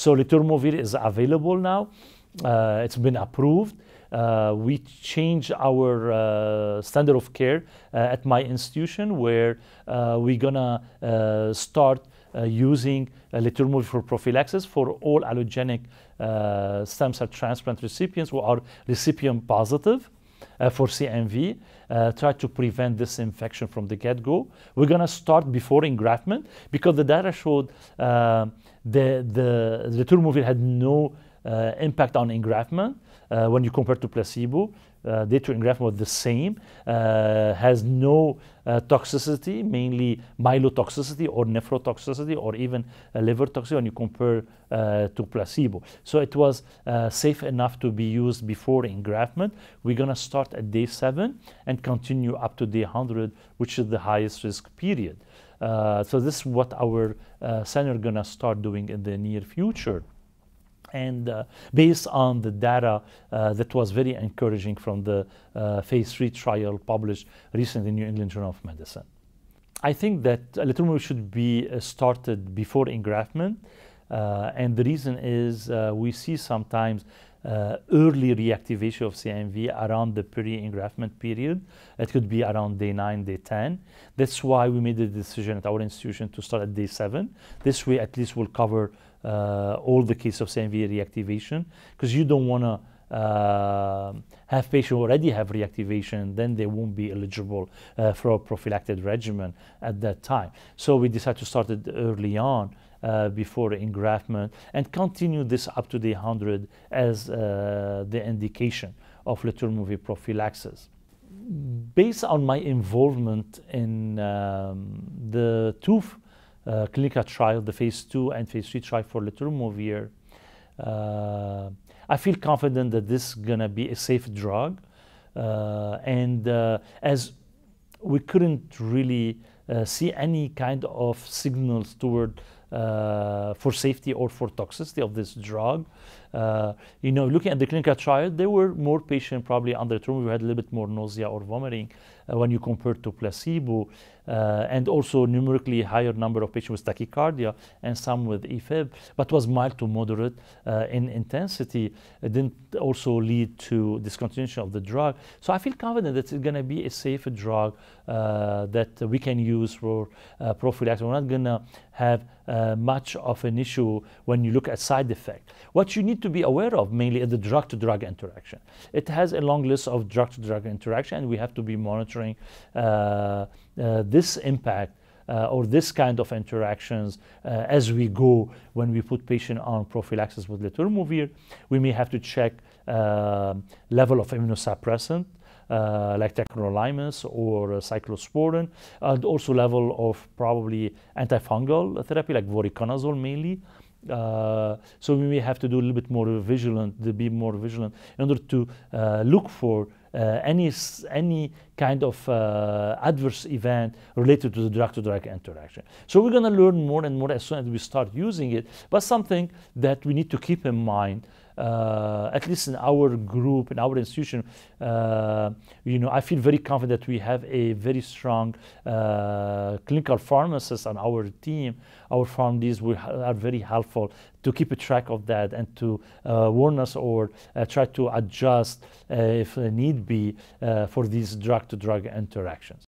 So Letermovir is available now. Uh, it's been approved. Uh, we change our uh, standard of care uh, at my institution where uh, we're gonna uh, start using uh, for prophylaxis for all allogenic stem cell transplant recipients who are recipient positive. Uh, for CMV, uh, try to prevent this infection from the get-go. We're going to start before engraftment because the data showed uh, the, the, the had no impact on engraftment when you compare to placebo uh, data engraftment was the same, uh, has no uh, toxicity, mainly myelotoxicity or nephrotoxicity or even uh, liver toxicity when you compare uh, to placebo. So it was uh, safe enough to be used before engraftment. We're going to start at day 7 and continue up to day 100, which is the highest risk period. so this is what our center going to start doing in the near future and uh, based on the data uh, that was very encouraging from the uh, phase three trial published recently in New England Journal of Medicine. I think that letermovir should be uh, started before engraftment, uh, and the reason is uh, we see sometimes early reactivation of CMV around the pre-engraftment period. It could be around day 9, day 10. That's why we made the decision at our institution to start at day 7. This way, at least we'll cover uh, all the case of CMV reactivation because you don't want to uh, have patients already have reactivation, then they won't be eligible uh, for a prophylactic regimen at that time. So we decided to start it early on uh, before engraftment and continue this up to the 100 as uh, the indication of movie prophylaxis. Based on my involvement in um, the tooth. Uh, clinical trial, the phase two and phase three trial for letermovir, uh, I feel confident that this is gonna be a safe drug, uh, and uh, as we couldn't really see any kind of signals toward uh, for safety or for toxicity of this drug. Uh, you know, looking at the clinical trial, there were more patients probably under treatment who had a little bit more nausea or vomiting uh, when you compare to placebo, uh, and also numerically higher number of patients with tachycardia and some with AFib, but was mild to moderate uh, in intensity. It didn't also lead to discontinuation of the drug. So I feel confident that it's going to be a safe drug uh, that we can use for prophylaxis. We're not going to have uh, much of an issue when you look at side effect. What you need to be aware of mainly is the drug-to-drug interaction. It has a long list of drug-to-drug interaction, and we have to be monitoring uh, uh this impact uh, or this kind of interactions uh, as we go when we put patient on prophylaxis with letermovir. We may have to check uh, level of immunosuppressant uh, like tacrolimus or uh, cyclosporin, and also level of probably antifungal therapy like voriconazole mainly. Uh, so we may have to do a little bit more vigilant, to be more vigilant in order to uh, look for uh, any any kind of adverse event related to the drug-to-drug -drug interaction. So we're going to learn more and more as soon as we start using it. But something that we need to keep in mind uh, at least in our group, in our institution, uh, you know, I feel very confident that we have a very strong uh, clinical pharmacist on our team. Our pharmacies are very helpful to keep a track of that and to uh, warn us or uh, try to adjust uh, if need be for these drug to -drug interactions.